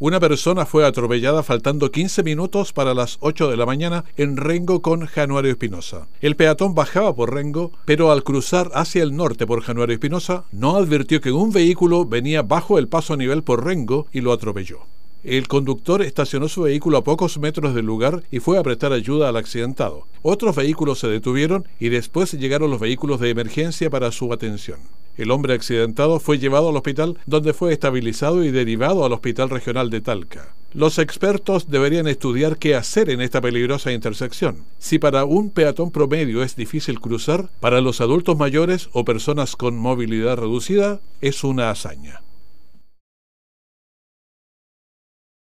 Una persona fue atropellada faltando 15 minutos para las 8 de la mañana en Rengo con Januario Espinosa. El peatón bajaba por Rengo, pero al cruzar hacia el norte por Januario Espinosa, no advirtió que un vehículo venía bajo el paso a nivel por Rengo y lo atropelló. El conductor estacionó su vehículo a pocos metros del lugar y fue a prestar ayuda al accidentado. Otros vehículos se detuvieron y después llegaron los vehículos de emergencia para su atención. El hombre accidentado fue llevado al hospital donde fue estabilizado y derivado al Hospital Regional de Talca. Los expertos deberían estudiar qué hacer en esta peligrosa intersección. Si para un peatón promedio es difícil cruzar, para los adultos mayores o personas con movilidad reducida es una hazaña.